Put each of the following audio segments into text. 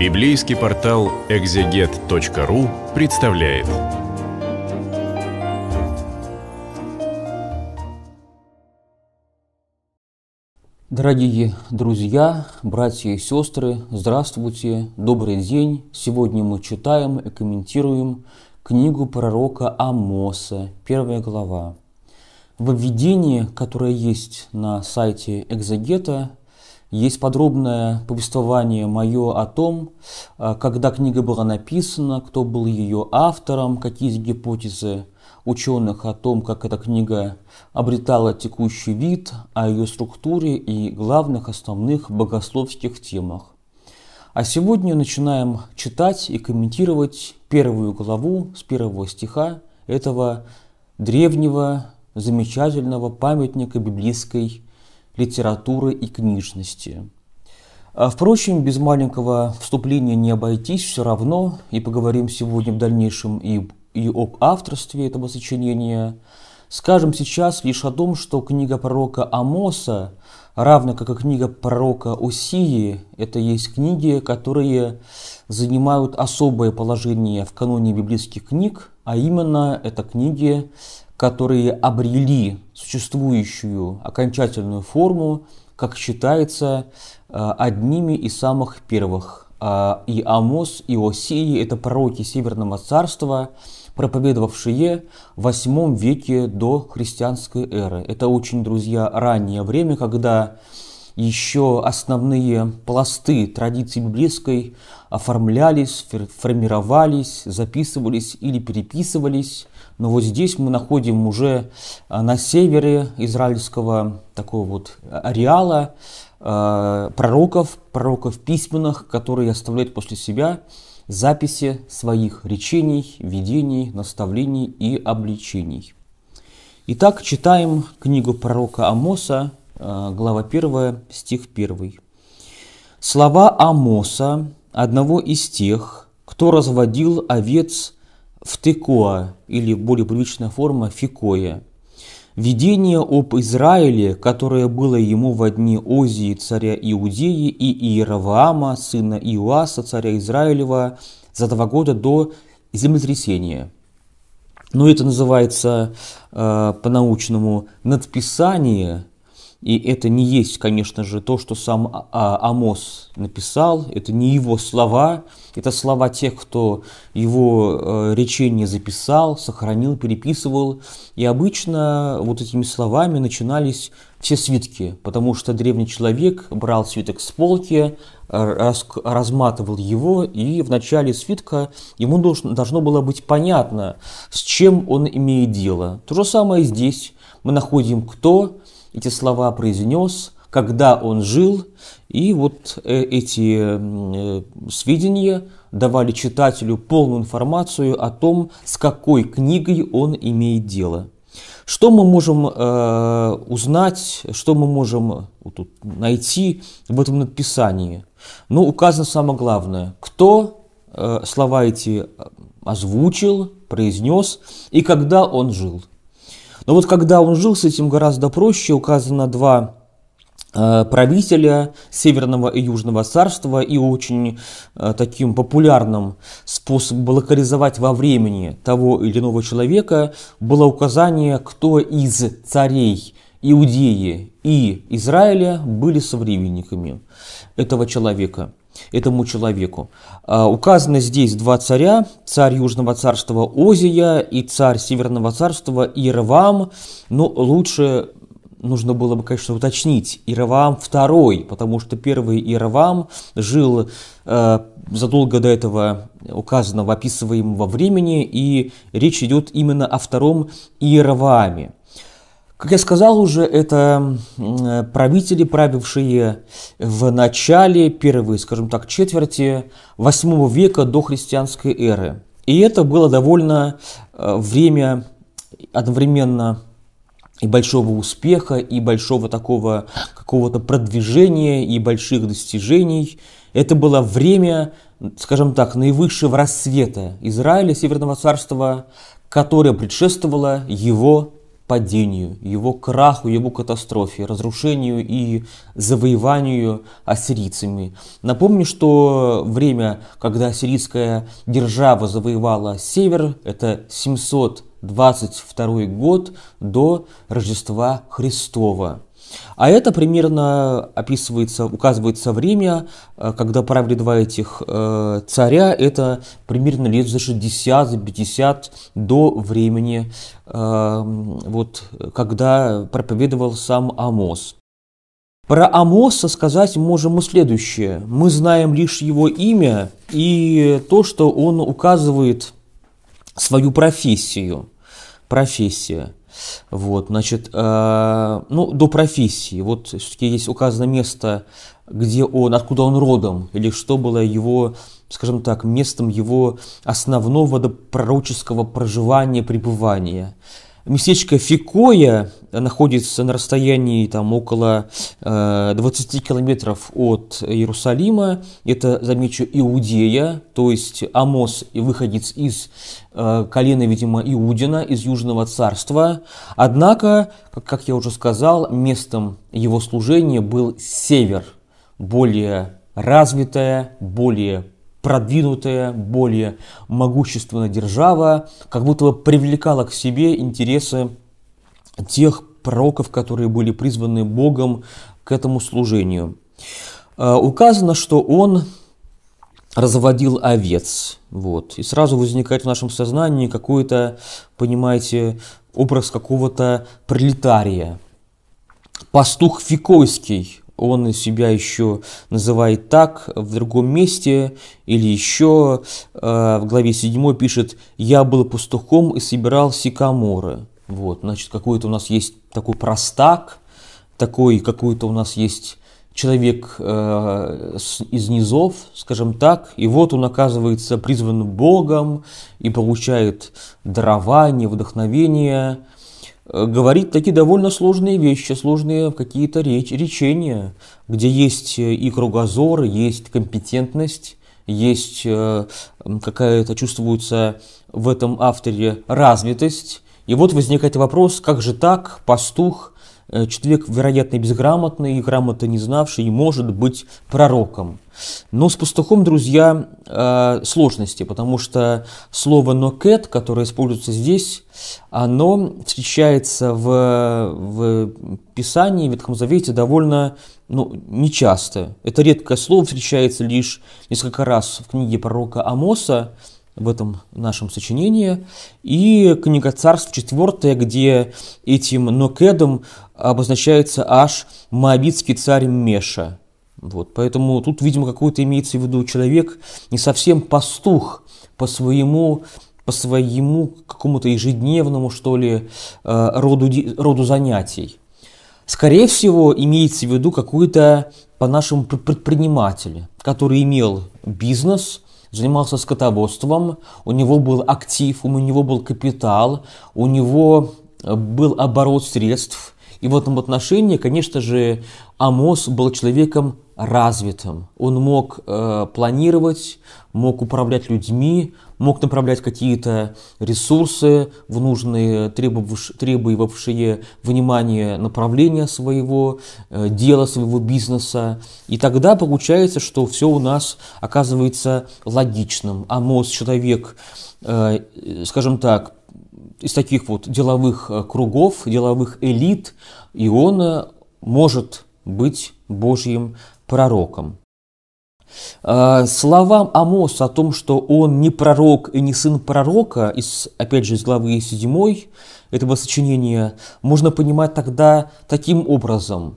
Библейский портал экзегет.ру представляет. Дорогие друзья, братья и сестры, здравствуйте, добрый день. Сегодня мы читаем и комментируем книгу пророка Амоса, первая глава. В введении, которое есть на сайте Экзегета, есть подробное повествование мое о том, а, когда книга была написана, кто был ее автором, какие есть гипотезы ученых о том, как эта книга обретала текущий вид, о ее структуре и главных основных богословских темах. А сегодня начинаем читать и комментировать первую главу с первого стиха этого древнего, замечательного памятника библейской литературы и книжности. А, впрочем, без маленького вступления не обойтись все равно, и поговорим сегодня в дальнейшем и, и об авторстве этого сочинения. Скажем сейчас лишь о том, что книга пророка Амоса, равно как и книга пророка Усии, это есть книги, которые занимают особое положение в каноне библейских книг, а именно это книги, которые обрели существующую окончательную форму, как считается, э, одними из самых первых. А, и Амос, и Осии – это пророки Северного Царства, проповедовавшие в VIII веке до христианской эры. Это очень, друзья, раннее время, когда еще основные пласты традиции библейской оформлялись, формировались, записывались или переписывались. Но вот здесь мы находим уже э, на севере израильского такого вот ареала э, пророков, пророков письменных, которые оставляют после себя записи своих речений, видений, наставлений и обличений. Итак, читаем книгу пророка Амоса, Э, глава 1, стих 1. Слова Амоса, одного из тех, кто разводил овец в Текоа, или более привычная форма Фикоя. Видение об Израиле, которое было ему во дни Озии, царя Иудеи, и Иераваама, сына Иоаса, царя Израилева, за два года до землетрясения. Но это называется э, по-научному надписание и это не есть, конечно же, то, что сам а-, а-, Амос написал, это не его слова, это слова тех, кто его э, речение записал, сохранил, переписывал. И обычно вот этими словами начинались все свитки, потому что древний человек брал свиток с полки, раз, разматывал его, и в начале свитка ему должно, должно было быть понятно, с чем он имеет дело. То же самое здесь. Мы находим кто, эти слова произнес, когда он жил, и вот э, эти э, сведения давали читателю полную информацию о том, с какой книгой он имеет дело. Что мы можем э, узнать, что мы можем э, вот тут, найти в этом написании? Ну, указано самое главное, кто э, слова эти озвучил, произнес и когда он жил. Но вот когда он жил, с этим гораздо проще, указано два э, правителя Северного и Южного царства и очень э, таким популярным способом локализовать во времени того или иного человека было указание, кто из царей Иудеи и Израиля были современниками этого человека – этому человеку. А, указаны здесь два царя, царь Южного царства Озия и царь Северного царства Иервам, но ну, лучше нужно было бы, конечно, уточнить Иервам II, потому что первый Иервам жил э, задолго до этого указанного описываемого времени, и речь идет именно о втором Иерваме. Как я сказал уже, это правители, правившие в начале первой, скажем так, четверти восьмого века до христианской эры. И это было довольно э, время одновременно и большого успеха, и большого такого какого-то продвижения, и больших достижений. Это было время, скажем так, наивысшего рассвета Израиля, Северного царства, которое предшествовало его падению, его краху, его катастрофе, разрушению и завоеванию ассирийцами. Напомню, что время, когда ассирийская держава завоевала север, это 722 год до Рождества Христова. А это примерно описывается, указывается время, э, когда правили два этих э, царя, это примерно лет за 60, за 50 до времени, эм, вот, когда проповедовал сам Амос. Про Амоса сказать можем мы следующее. Мы знаем лишь его имя и то, что он указывает свою профессию. Профессия – вот, значит, э, ну, до профессии. Вот все-таки есть указано место, где он, откуда он родом, или что было его, скажем так, местом его основного пророческого проживания, пребывания. Местечко Фикоя находится на расстоянии там, около 20 э, километров от Иерусалима. Это, замечу, Иудея, то есть Амос, выходец из э, колена, видимо, Иудина, из Южного царства. Однако, как я уже сказал, местом его служения был север, более развитая, более продвинутая, более могущественная держава, как будто бы привлекала к себе интересы тех пророков, которые были призваны Богом к этому служению. Э, указано, что он разводил овец. Вот. И сразу возникает в нашем сознании какой-то, понимаете, образ какого-то пролетария. Пастух Фикойский, он себя еще называет так в другом месте, или еще э, в главе 7 пишет «Я был пастухом и собирал сикаморы». Вот, значит, какой-то у нас есть такой простак, такой какой-то у нас есть человек э, с, из низов, скажем так, и вот он оказывается призван Богом и получает дарование, вдохновение – Э, говорит такие довольно сложные вещи, сложные какие-то речь, речения, где есть э, и кругозор, есть компетентность, есть э, какая-то чувствуется в этом авторе развитость. И вот возникает вопрос, как же так, пастух, Э, человек, вероятно, безграмотный, и грамоты не знавший, и может быть пророком. Но с пастухом, друзья, э, сложности, потому что слово «нокет», которое используется здесь, оно встречается в, в Писании, в Ветхом Завете довольно ну, нечасто. Это редкое слово встречается лишь несколько раз в книге пророка Амоса, в этом нашем сочинении. И книга царств четвертая, где этим нокедом обозначается аж Моабитский царь Меша. Вот, поэтому тут, видимо, какой-то имеется в виду человек не совсем пастух по своему по своему какому-то ежедневному, что ли, э, роду, роду занятий. Скорее всего, имеется в виду какой-то по нашему предприниматель, который имел бизнес – занимался скотоводством, у него был актив, у него был капитал, у него э, был оборот средств, и в этом отношении, конечно же, Амос был человеком развитым. Он мог э, планировать, мог управлять людьми, мог направлять какие-то ресурсы в нужные, требовавшие, требовавшие внимания направления своего, э, дела своего бизнеса. И тогда получается, что все у нас оказывается логичным. Амос человек, э, скажем так, из таких вот деловых э, кругов, деловых элит, и он э, может быть Божьим пророком. Э, словам Амос о том, что он не пророк и не сын пророка, из, опять же, из главы 7 этого сочинения, можно понимать тогда таким образом.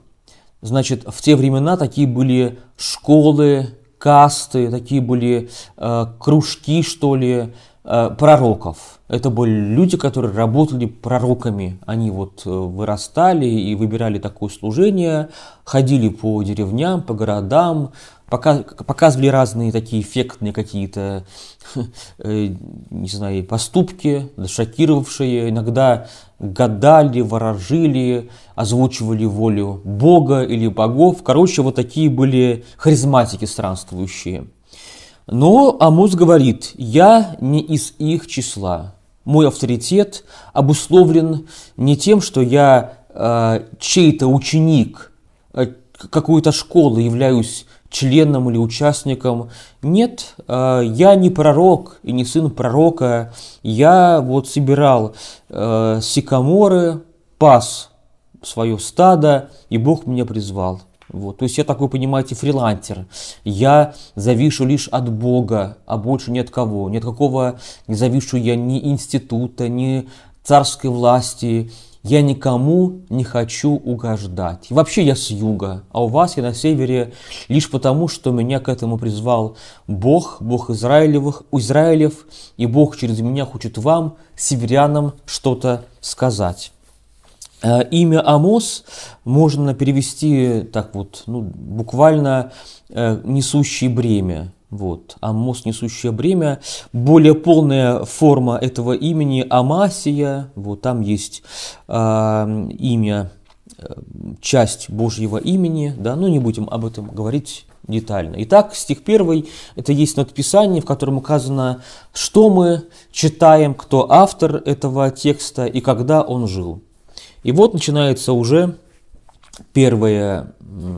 Значит, в те времена такие были школы, касты, такие были э, кружки, что ли, Э, пророков. Это были люди, которые работали пророками. Они вот э, вырастали и выбирали такое служение, ходили по деревням, по городам, показывали разные такие эффектные какие-то, э, не знаю, поступки, шокировавшие. Иногда гадали, ворожили, озвучивали волю Бога или богов. Короче, вот такие были харизматики странствующие. Но Амос говорит, я не из их числа. Мой авторитет обусловлен не тем, что я э, чей-то ученик э, какой-то школы, являюсь членом или участником. Нет, э, я не пророк и не сын пророка. Я вот собирал э, сикаморы, пас свое стадо, и Бог меня призвал. Вот. То есть я, такой, понимаете, фрилансер. Я завишу лишь от Бога, а больше ни от кого. Ни от какого не завишу я ни института, ни царской власти. Я никому не хочу угождать. И вообще я с юга, а у вас я на севере лишь потому, что меня к этому призвал Бог, Бог Израилевых, Израилев, и Бог через меня хочет вам, северянам, что-то сказать. Э, имя Амос можно перевести так вот, ну, буквально э, несущее бремя. Вот, Амос, несущее бремя. Более полная форма этого имени Амасия. Вот там есть э, имя, э, часть Божьего имени. Да, но не будем об этом говорить детально. Итак, стих 1 – это есть надписание, в котором указано, что мы читаем, кто автор этого текста и когда он жил. И вот начинается уже первое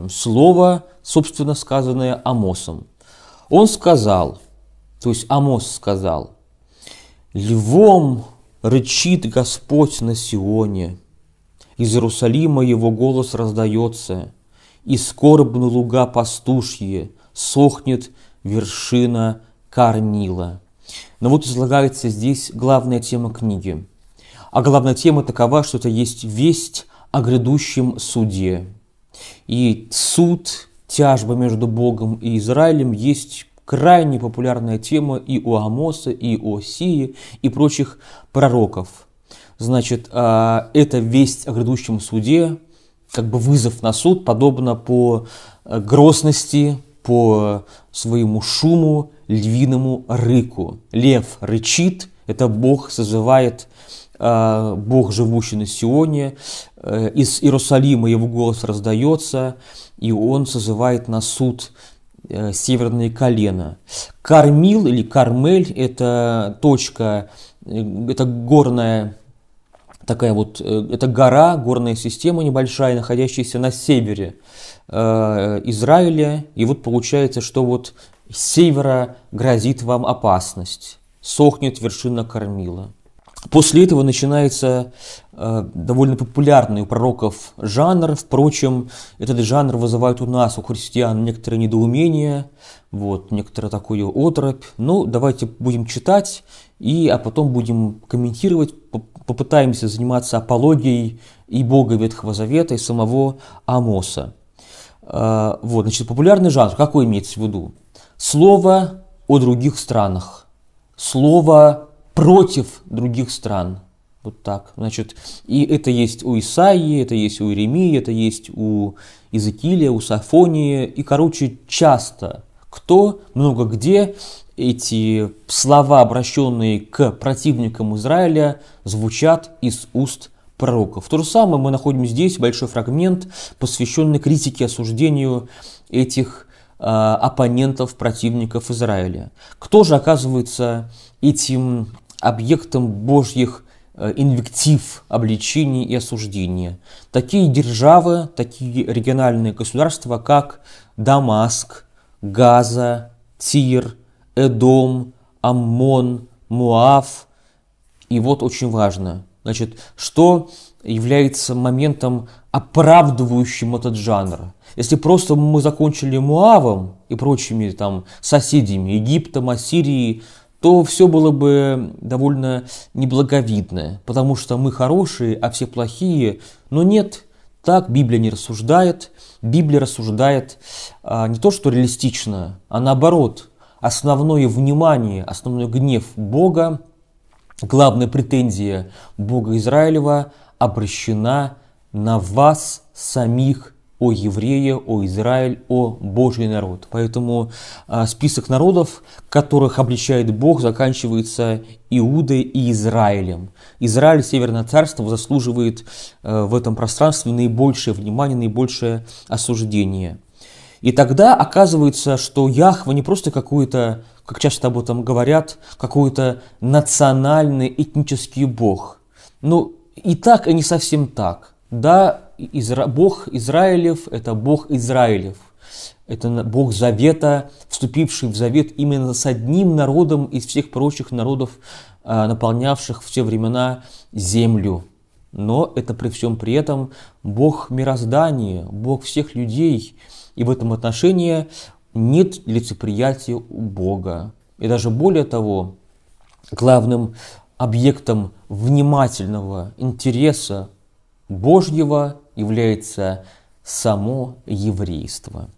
слово, собственно сказанное Амосом. Он сказал, то есть Амос сказал, «Львом рычит Господь на Сионе, из Иерусалима его голос раздается, и скорбны луга пастушьи, сохнет вершина Карнила». Но вот излагается здесь главная тема книги – а главная тема такова, что это есть весть о грядущем суде. И суд, тяжба между Богом и Израилем есть крайне популярная тема и у Амоса, и у Осии, и прочих пророков. Значит, а, это весть о грядущем суде, как бы вызов на суд, подобно по э, грозности, по своему шуму, львиному рыку. Лев рычит, это Бог созывает а, Бог, живущий на Сионе, э, из Иерусалима его голос раздается, и он созывает на суд э, северные колена. Кармил или Кармель – это точка, э, это горная такая вот, это гора, горная система небольшая, находящаяся на севере Израиля. И вот получается, что вот с севера грозит вам опасность. Сохнет вершина кормила. После этого начинается э, довольно популярный у пророков жанр. Впрочем, этот жанр вызывает у нас, у христиан, некоторое недоумение, вот, некоторое такую отропь. Ну, давайте будем читать, и, а потом будем комментировать, попытаемся заниматься апологией и Бога Ветхого Завета, и самого Амоса. Э, вот, значит, популярный жанр, какой имеется в виду? Слово о других странах. Слово против других стран. Вот так. Значит, и это есть у Исаии, это есть у Иеремии, это есть у Иезекииля, у Сафонии. И, короче, часто кто, много где эти слова, обращенные к противникам Израиля, звучат из уст пророков. То же самое мы находим здесь большой фрагмент, посвященный критике осуждению этих э, оппонентов, противников Израиля. Кто же оказывается этим объектом божьих э, инвектив, обличений и осуждения. Такие державы, такие региональные государства, как Дамаск, Газа, Тир, Эдом, Аммон, Муав. И вот очень важно, значит, что является моментом, оправдывающим этот жанр. Если просто мы закончили Муавом и прочими там соседями, Египтом, Ассирией, то все было бы довольно неблаговидно, потому что мы хорошие, а все плохие. Но нет, так Библия не рассуждает. Библия рассуждает а, не то, что реалистично, а наоборот. Основное внимание, основной гнев Бога, главная претензия Бога Израилева обращена на вас самих о евреи, о Израиль, о Божий народ. Поэтому а, список народов, которых обличает Бог, заканчивается Иудой и Израилем. Израиль, Северное Царство, заслуживает а, в этом пространстве наибольшее внимание, наибольшее осуждение. И тогда оказывается, что Яхва не просто какой-то, как часто об этом говорят, какой-то национальный этнический бог. Ну, и так, и не совсем так. Да, Изра... Бог Израилев – это Бог Израилев. Это Бог Завета, вступивший в Завет именно с одним народом из всех прочих народов, а, наполнявших все времена землю. Но это при всем при этом Бог мироздания, Бог всех людей. И в этом отношении нет лицеприятия у Бога. И даже более того, главным объектом внимательного интереса Божьего является само еврейство.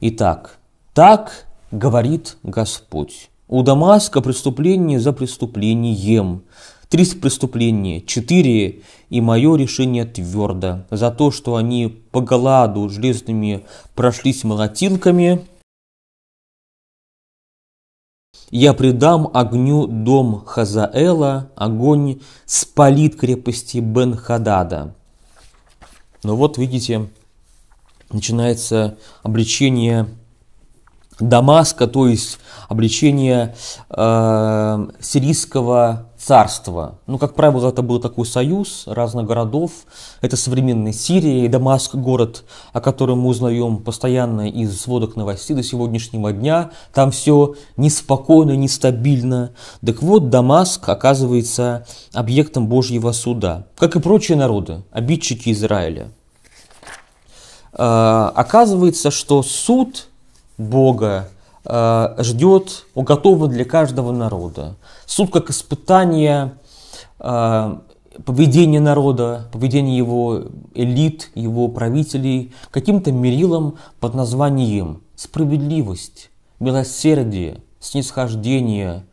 Итак, так говорит Господь. У Дамаска преступление за преступлением. Три преступления, четыре, и мое решение твердо. За то, что они по голаду железными прошлись молотилками, я предам огню дом Хазаэла, огонь спалит крепости Бен-Хадада. Но вот, видите, начинается обличение Дамаска, то есть обличение э, сирийского царство. Ну, как правило, это был такой союз разных городов. Это современная Сирия и Дамаск, город, о котором мы узнаем постоянно из сводок новостей до сегодняшнего дня. Там все неспокойно, нестабильно. Так вот, Дамаск оказывается объектом Божьего суда, как и прочие народы, обидчики Израиля. А, оказывается, что суд Бога Э, ждет, уготован для каждого народа. Суд как испытание э, поведения народа, поведения его элит, его правителей каким-то мерилом под названием справедливость, милосердие, снисхождение,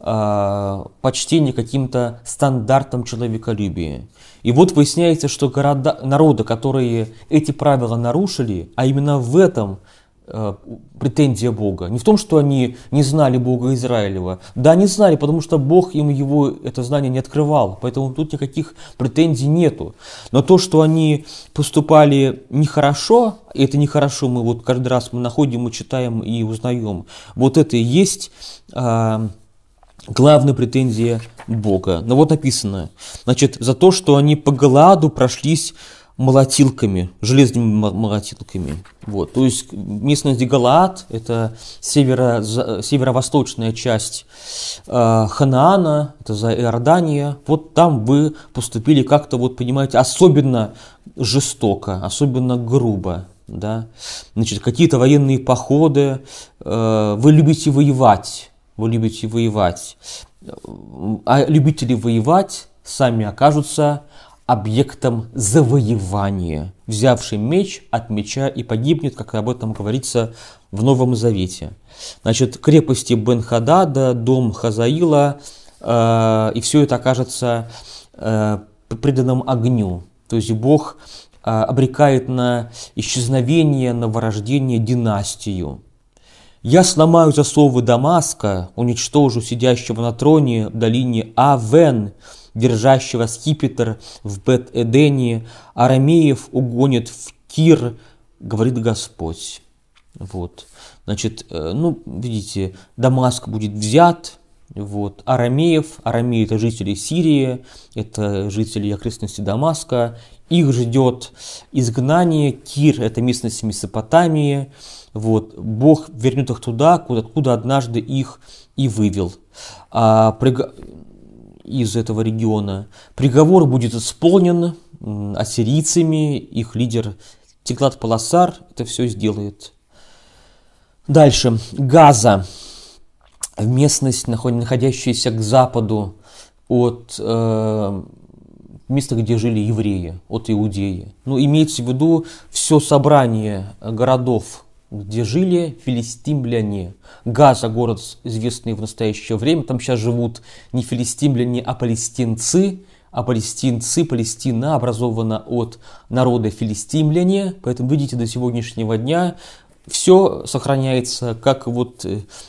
э, почтение каким-то стандартам человеколюбия. И вот выясняется, что города, народы, которые эти правила нарушили, а именно в этом – Э, претензия Бога. Не в том, что они не знали Бога Израилева. Да, не знали, потому что Бог им его, это знание не открывал. Поэтому тут никаких претензий нету. Но то, что они поступали нехорошо, и это нехорошо мы вот каждый раз мы находим, мы читаем и узнаем. Вот это и есть а, главная претензия Бога. Но вот написано, значит, за то, что они по Галааду прошлись молотилками, железными молотилками. Вот. То есть местность Галаат – это северо, северо-восточная часть э, Ханаана, это за Иордания. Вот там вы поступили как-то, вот, понимаете, особенно жестоко, особенно грубо. Да? Значит, какие-то военные походы, э, вы любите воевать, вы любите воевать. Э, а любители воевать сами окажутся объектом завоевания, взявший меч от меча и погибнет, как об этом говорится в Новом Завете. Значит, крепости Бен-Хадада, дом Хазаила, э, и все это окажется э, преданным огню. То есть Бог э, обрекает на исчезновение, на вырождение династию. «Я сломаю засовы Дамаска, уничтожу сидящего на троне в долине Авен», держащего скипетр в Бет-Эдене, арамеев угонит в Кир, говорит Господь. Вот. Значит, э, ну, видите, Дамаск будет взят, вот, арамеев, арамеи – это жители Сирии, это жители окрестности Дамаска, их ждет изгнание, Кир – это местность Месопотамии, вот, Бог вернет их туда, откуда, откуда однажды их и вывел. А, из этого региона. Приговор будет исполнен ассирийцами, их лидер Теклат Паласар это все сделает. Дальше. Газа. Местность, находящаяся к западу от э, места, где жили евреи, от Иудеи. Ну, имеется в виду все собрание городов где жили филистимляне. Газа – город, известный в настоящее время. Там сейчас живут не филистимляне, а палестинцы. А палестинцы, Палестина образована от народа филистимляне. Поэтому, видите, до сегодняшнего дня все сохраняется, как вот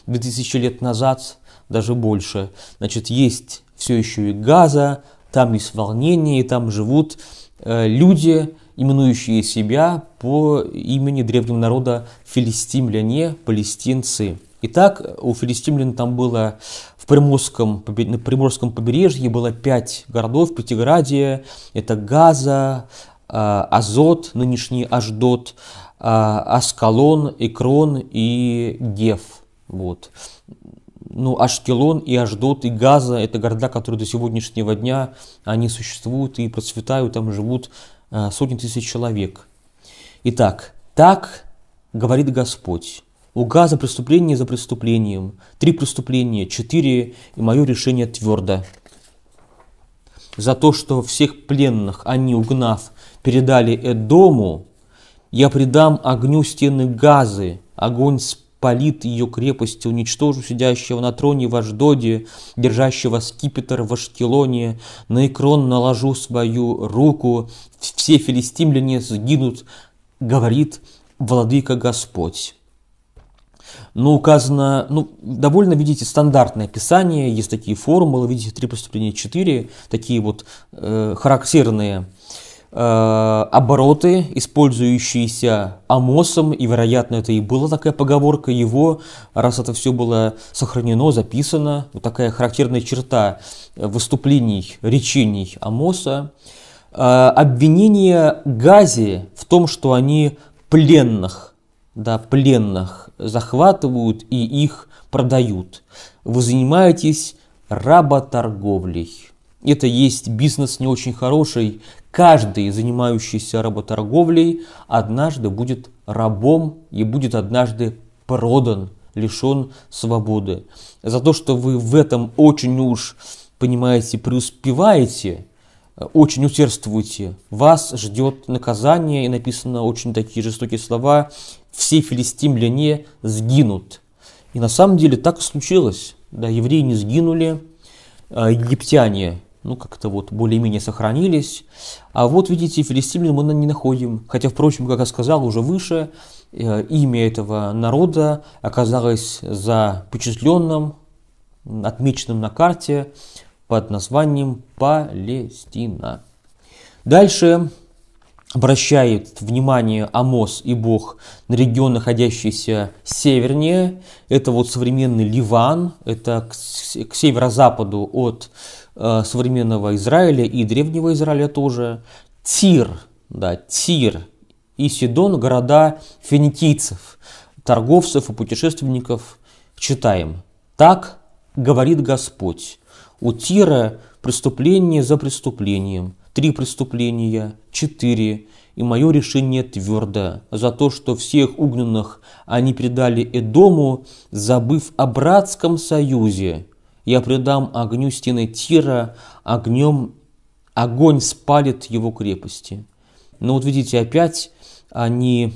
2000 э, лет назад, даже больше. Значит, есть все еще и Газа, там есть волнение, и там живут э, люди, именующие себя по имени древнего народа филистимляне, палестинцы. Итак, у филистимлян там было в Приморском, на Приморском побережье было пять городов, Пятиградия, это Газа, а, Азот, нынешний Аждот, а, Аскалон, Экрон и Геф. Вот. Ну, Ашкелон и Аждот и Газа – это города, которые до сегодняшнего дня они существуют и процветают, там живут Э, сотни тысяч человек. Итак, так говорит Господь. у Газа преступление за преступлением. Три преступления, четыре, и мое решение твердо. За то, что всех пленных они, угнав, передали Эдому, я придам огню стены газы, огонь полит ее крепости, уничтожу сидящего на троне в Аждоде, держащего скипетр в Ашкелоне, на Экрон наложу свою руку, все филистимляне сгинут, говорит Владыка Господь. Но ну, указано, ну, довольно, видите, стандартное описание, есть такие формулы, видите, три преступления четыре, такие вот э, характерные Э, обороты, использующиеся Амосом, и, вероятно, это и была такая поговорка его, раз это все было сохранено, записано, вот такая характерная черта выступлений, речений Амоса. Э, Обвинение Гази в том, что они пленных, да, пленных захватывают и их продают. Вы занимаетесь работорговлей. Это есть бизнес не очень хороший, Каждый, занимающийся работорговлей, однажды будет рабом и будет однажды продан, лишен свободы. За то, что вы в этом очень уж, понимаете, преуспеваете, очень усердствуете, вас ждет наказание, и написано очень такие жестокие слова, все филистимляне сгинут. И на самом деле так и случилось. Да, евреи не сгинули, а египтяне ну, как-то вот более-менее сохранились. А вот, видите, филистимлян мы не находим. Хотя, впрочем, как я сказал уже выше, э, имя этого народа оказалось за запечатленным, отмеченным на карте под названием Палестина. Дальше обращает внимание Амос и Бог на регион, находящийся севернее. Это вот современный Ливан, это к северо-западу от Э, современного Израиля и древнего Израиля тоже. Тир, да, Тир и Сидон – города финикийцев, торговцев и путешественников. Читаем. «Так говорит Господь, у Тира преступление за преступлением, три преступления, четыре, и мое решение твердо, за то, что всех угнанных они предали Эдому, забыв о братском союзе, я предам огню стены Тира, огнем огонь спалит его крепости. Но вот видите, опять они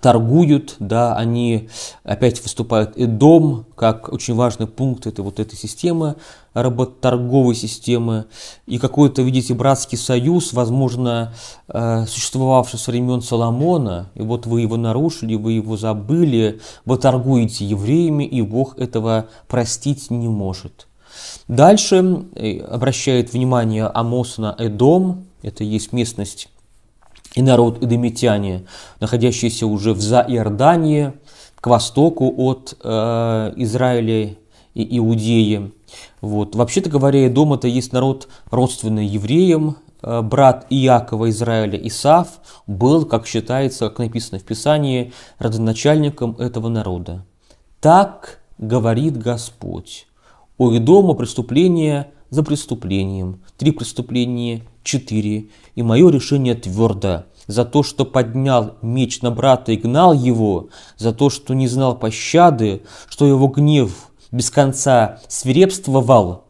торгуют, да, они опять выступают. И дом, как очень важный пункт этой вот этой системы, работорговой системы и какой-то, видите, братский союз, возможно, э, существовавший со времен Соломона, и вот вы его нарушили, вы его забыли, вы торгуете евреями, и Бог этого простить не может. Дальше э, обращает внимание Амос на Эдом, это есть местность и народ эдомитяне, находящиеся уже в Заиордании, к востоку от э, Израиля и иудеи. Вот. Вообще-то говоря, и дома-то есть народ родственный евреям, э, брат Иакова Израиля Исаф был, как считается, как написано в Писании, родоначальником этого народа. Так говорит Господь. У Идома преступление за преступлением. Три преступления, четыре. И мое решение твердо. За то, что поднял меч на брата и гнал его, за то, что не знал пощады, что его гнев без конца свирепствовал,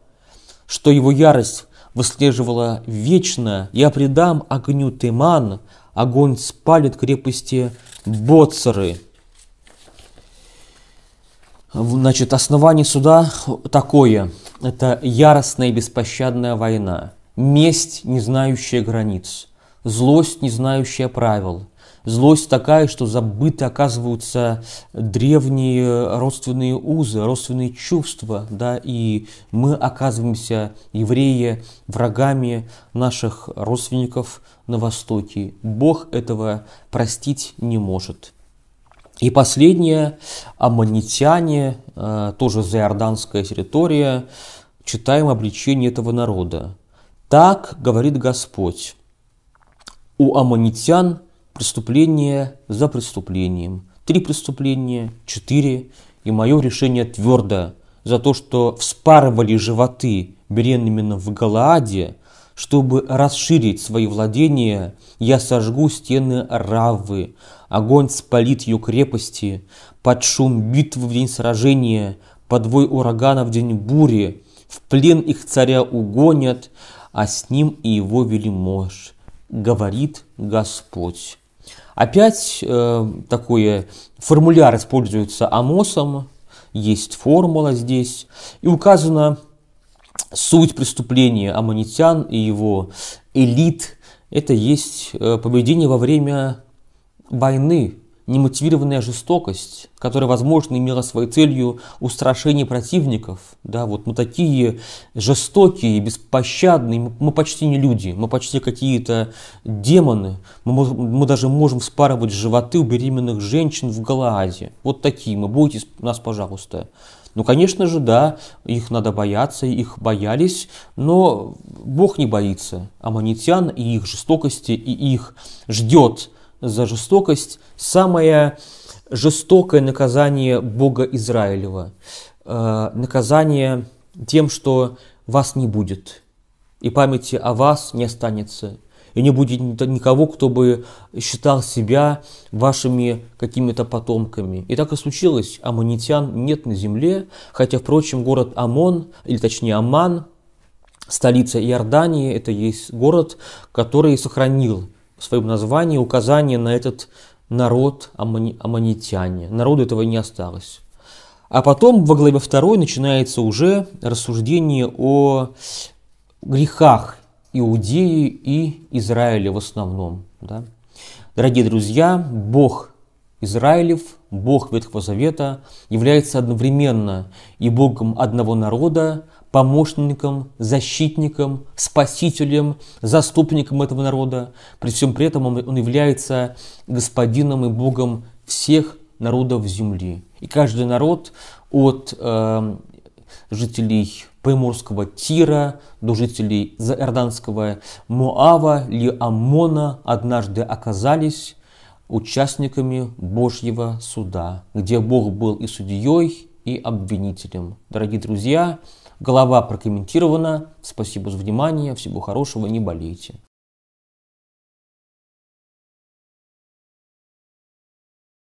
что его ярость выслеживала вечно. Я предам огню Тыман, огонь спалит крепости Боцеры. Значит, основание суда такое. Это яростная и беспощадная война. Месть, не знающая границ. Злость, не знающая правил. Злость такая, что забыты оказываются э, древние э, родственные узы, родственные чувства, да, и мы оказываемся, евреи, врагами наших родственников на Востоке. Бог этого простить не может. И последнее, аммонитяне, э, тоже заиорданская территория, читаем обличение этого народа. Так говорит Господь, у аммонитян преступление за преступлением. Три преступления, четыре. И мое решение твердо за то, что вспарывали животы беременными в Галааде, чтобы расширить свои владения, я сожгу стены Равы, огонь спалит ее крепости, под шум битвы в день сражения, под вой урагана в день бури, в плен их царя угонят, а с ним и его велимож, говорит Господь. Опять э, такое, э, формуляр используется АМОСом, есть формула здесь, и указана суть преступления аммонитян и его элит. Это есть э, поведение во время войны, немотивированная жестокость, которая, возможно, имела своей целью устрашение противников. Да, вот мы ну, такие жестокие, беспощадные, мы почти не люди, мы почти какие-то демоны, мы, мы даже можем вспарывать животы у беременных женщин в Галаазе. Вот такие мы, бойтесь нас, пожалуйста. Ну, конечно же, да, их надо бояться, их боялись, но Бог не боится аммонитян и их жестокости, и их ждет за жестокость, самое жестокое наказание Бога Израилева, э, наказание тем, что вас не будет, и памяти о вас не останется, и не будет никого, кто бы считал себя вашими какими-то потомками. И так и случилось. Аммонитян нет на земле, хотя, впрочем, город Амон, или точнее Аман, столица Иордании, это есть город, который сохранил в своем названии указание на этот народ аммони, аммонитяне. Народу этого не осталось. А потом во главе второй начинается уже рассуждение о грехах Иудеи и Израиля в основном. Да? Дорогие друзья, Бог Израилев, Бог Ветхого Завета, является одновременно и Богом одного народа, помощником, защитником, спасителем, заступником этого народа. При всем при этом он, он является господином и Богом всех народов земли. И каждый народ от э, жителей Приморского Тира до жителей Заорданского Моава или Амона однажды оказались участниками Божьего суда, где Бог был и судьей, и обвинителем. Дорогие друзья, Голова прокомментирована. Спасибо за внимание. Всего хорошего. Не болейте.